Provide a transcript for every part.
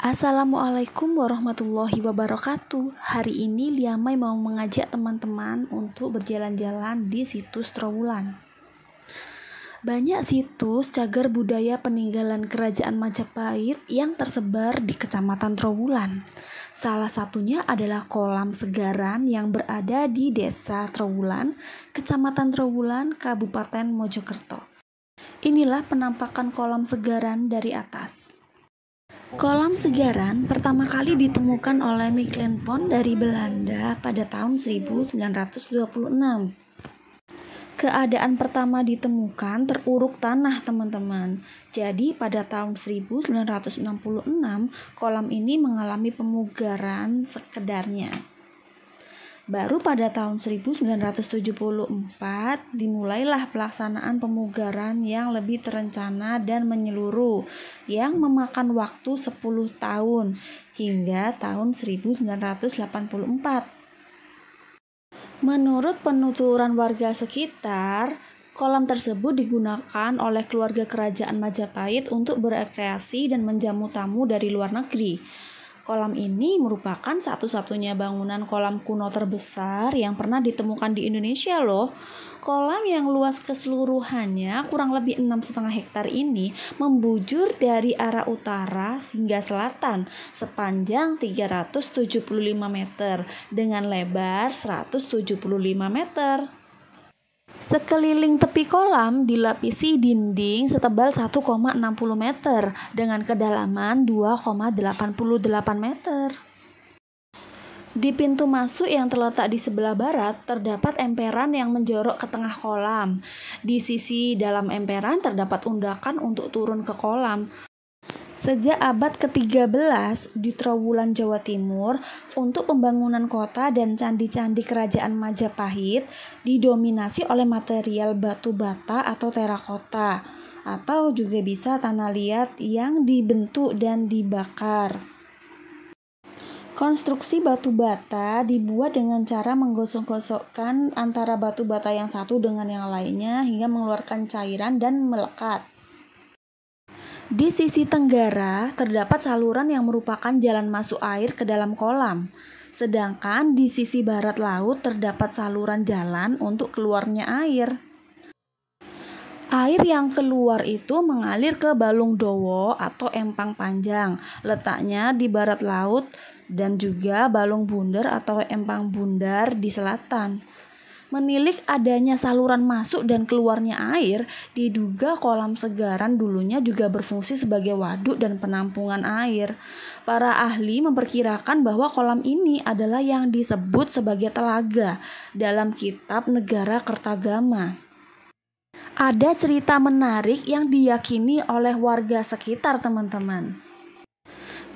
Assalamualaikum warahmatullahi wabarakatuh. Hari ini Liamai mau mengajak teman-teman untuk berjalan-jalan di situs Trawulan. Banyak situs cagar budaya peninggalan Kerajaan Majapahit yang tersebar di Kecamatan Trawulan. Salah satunya adalah kolam segaran yang berada di Desa Trawulan, Kecamatan Trawulan, Kabupaten Mojokerto. Inilah penampakan kolam segaran dari atas. Kolam segaran pertama kali ditemukan oleh Miklen Pond dari Belanda pada tahun 1926. Keadaan pertama ditemukan teruruk tanah, teman-teman. Jadi pada tahun 1966, kolam ini mengalami pemugaran sekedarnya. Baru pada tahun 1974 dimulailah pelaksanaan pemugaran yang lebih terencana dan menyeluruh yang memakan waktu 10 tahun hingga tahun 1984. Menurut penuturan warga sekitar, kolam tersebut digunakan oleh keluarga kerajaan Majapahit untuk berekreasi dan menjamu tamu dari luar negeri. Kolam ini merupakan satu-satunya bangunan kolam kuno terbesar yang pernah ditemukan di Indonesia loh. Kolam yang luas keseluruhannya kurang lebih 6,5 hektar ini membujur dari arah utara hingga selatan sepanjang 375 meter dengan lebar 175 meter. Sekeliling tepi kolam dilapisi dinding setebal 1,60 meter dengan kedalaman 2,88 meter. Di pintu masuk yang terletak di sebelah barat terdapat emperan yang menjorok ke tengah kolam. Di sisi dalam emperan terdapat undakan untuk turun ke kolam. Sejak abad ke-13 di Trawulan Jawa Timur, untuk pembangunan kota dan candi-candi kerajaan Majapahit didominasi oleh material batu bata atau terakota atau juga bisa tanah liat yang dibentuk dan dibakar. Konstruksi batu bata dibuat dengan cara menggosok-gosokkan antara batu bata yang satu dengan yang lainnya hingga mengeluarkan cairan dan melekat. Di sisi tenggara, terdapat saluran yang merupakan jalan masuk air ke dalam kolam. Sedangkan di sisi barat laut terdapat saluran jalan untuk keluarnya air. Air yang keluar itu mengalir ke Balung Dowo atau Empang Panjang, letaknya di barat laut, dan juga Balung Bundar atau Empang Bundar di selatan. Menilik adanya saluran masuk dan keluarnya air, diduga kolam segaran dulunya juga berfungsi sebagai waduk dan penampungan air. Para ahli memperkirakan bahwa kolam ini adalah yang disebut sebagai telaga dalam kitab negara Kertagama. Ada cerita menarik yang diyakini oleh warga sekitar, teman-teman.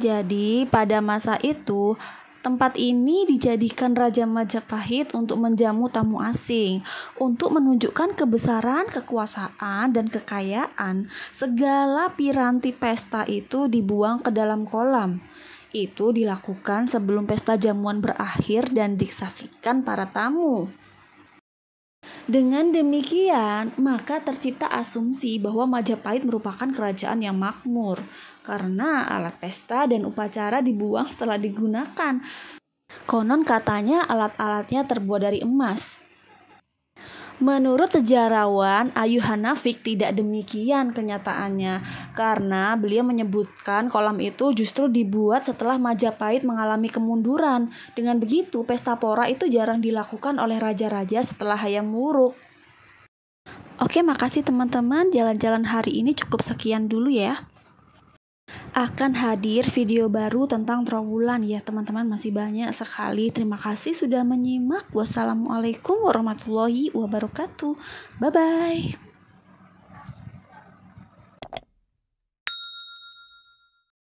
Jadi, pada masa itu, Tempat ini dijadikan Raja Majapahit untuk menjamu tamu asing, untuk menunjukkan kebesaran, kekuasaan, dan kekayaan. Segala piranti pesta itu dibuang ke dalam kolam. Itu dilakukan sebelum pesta jamuan berakhir dan disaksikan para tamu. Dengan demikian, maka tercipta asumsi bahwa Majapahit merupakan kerajaan yang makmur karena alat pesta dan upacara dibuang setelah digunakan. Konon katanya alat-alatnya terbuat dari emas. Menurut sejarawan Ayu Hanafik tidak demikian kenyataannya karena beliau menyebutkan kolam itu justru dibuat setelah Majapahit mengalami kemunduran. Dengan begitu pesta pora itu jarang dilakukan oleh raja-raja setelah Hayam Wuruk. Oke, makasih teman-teman. Jalan-jalan hari ini cukup sekian dulu ya akan hadir video baru tentang trawulan ya teman-teman masih banyak sekali terima kasih sudah menyimak wassalamualaikum warahmatullahi wabarakatuh bye bye